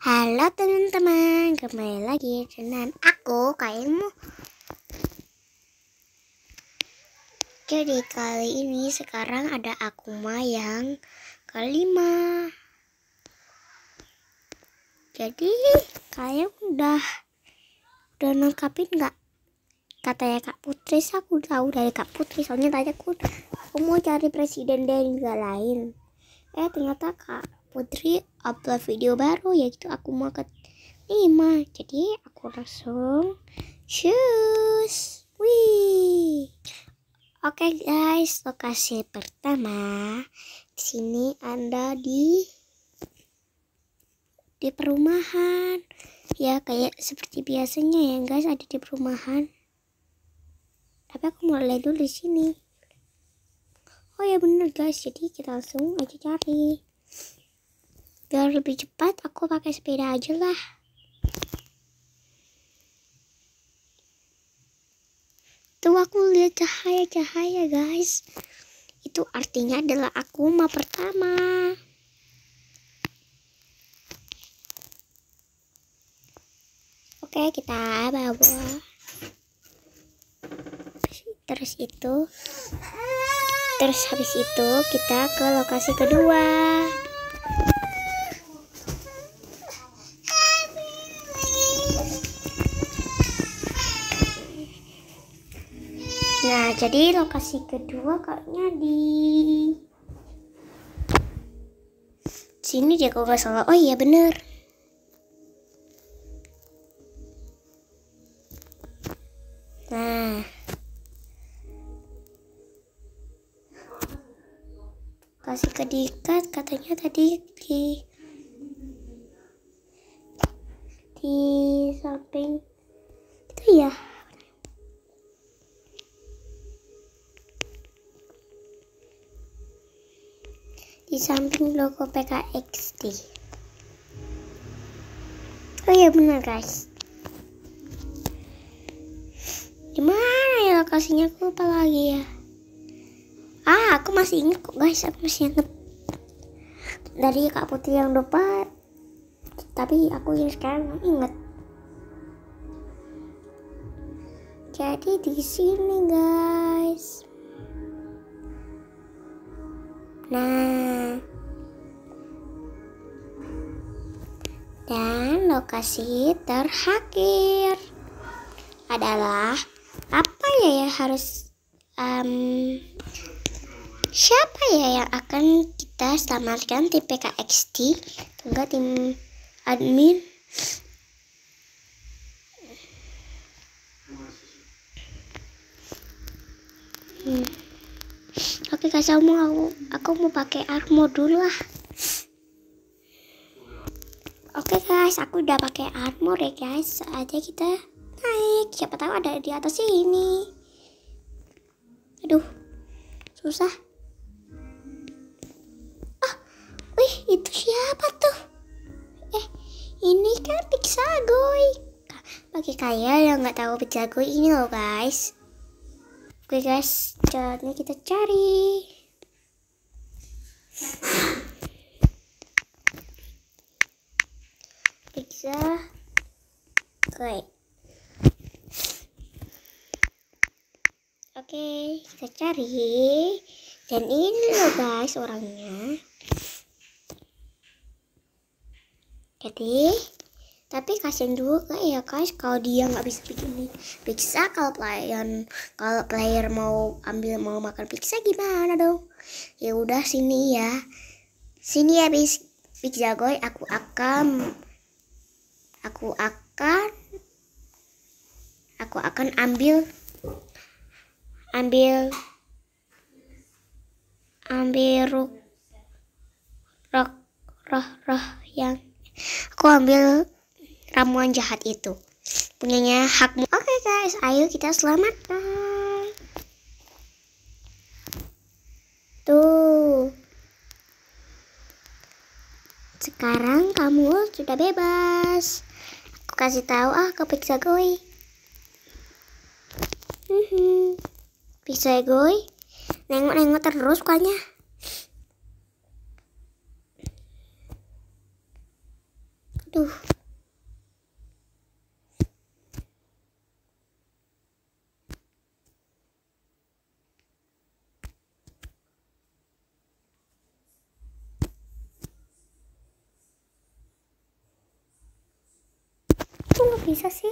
Halo teman-teman, kembali lagi dengan aku kainmu. Jadi kali ini sekarang ada aku yang kelima. Jadi kalian udah udah nangkapin nggak? Katanya Kak Putri, aku tahu dari Kak Putri. Soalnya tadi aku, aku mau cari presiden dari negara lain. Eh ternyata Kak Putri upload video baru yaitu aku mau ke Nima jadi aku langsung shoes wih oke okay guys lokasi pertama di sini anda di di perumahan ya kayak seperti biasanya ya guys ada di perumahan tapi aku mau lihat dulu di sini oh ya bener guys jadi kita langsung aja cari biar lebih cepat aku pakai sepeda aja lah tuh aku lihat cahaya-cahaya guys itu artinya adalah aku mau pertama oke kita bawa terus itu terus habis itu kita ke lokasi kedua jadi lokasi kedua kayaknya di sini dia kok nggak salah oh iya bener nah lokasi ketiga katanya tadi di di samping di samping logo PKXD. Oh iya benar guys. Di mana ya lokasinya? Aku lupa lagi ya. Ah, aku masih ingat kok guys, aku masih ingat dari Kak Putri yang lupa. Tapi aku yang sekarang inget Jadi di sini guys. Nah, dan lokasi terakhir adalah apa ya yang harus um, siapa ya yang akan kita selamatkan di PKXT tunggu tim admin hmm. oke kasih mau aku aku mau pakai armor dulu lah Oke guys, aku udah pakai armor ya guys. Aja kita naik. Siapa tahu ada di atas sini. Aduh, susah. Ah, wih itu siapa tuh? Eh, ini kan Pixagoy. bagi kaya yang nggak tahu Pixagoy ini loh guys. Oke guys, jalannya kita cari. pizza. Great. Oke, okay, kita cari. Dan ini loh guys orangnya. Jadi, tapi kasihan juga ya guys kalau dia nggak bisa bikin pizza kalau player kalau player mau ambil mau makan pizza gimana dong? Ya udah sini ya. Sini ya bis pizza goy aku akan aku akan aku akan ambil ambil ambil rok roh roh roh yang aku ambil ramuan jahat itu punyanya hakmu oke okay guys ayo kita selamatkan Sekarang kamu sudah bebas. Aku kasih tahu ah ke Pixagoy. gue, mhm. nengok-nengok terus kayaknya. Aduh. bisa sih?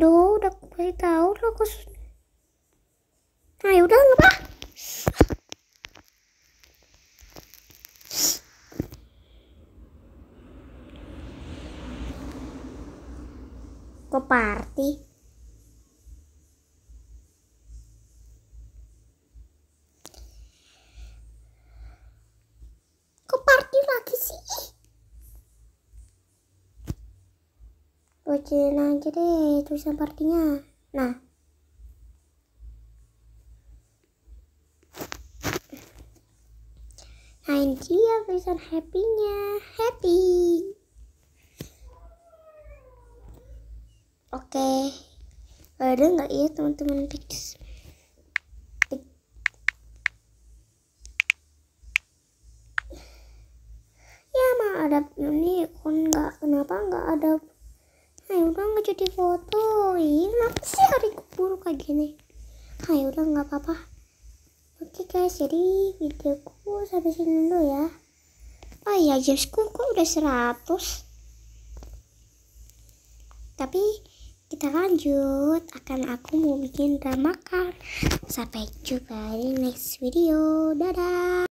Duh, udah kasih tahu lo aku. Nah, yaudah nggak apa. Ke party. bacain aja deh tulisan partinya nah nah ini dia tulisan happy-nya happy oke okay. ada nggak ya teman-teman fix ya mah ada nggak kenapa nggak ada kenapa jadi ini apa sih hari keburu kayak gini ayo ah, ya udah nggak apa-apa oke guys jadi videoku sampai sini dulu ya oh iya jamsku kok udah 100 tapi kita lanjut akan aku mau bikin drama kan sampai jumpa di next video dadah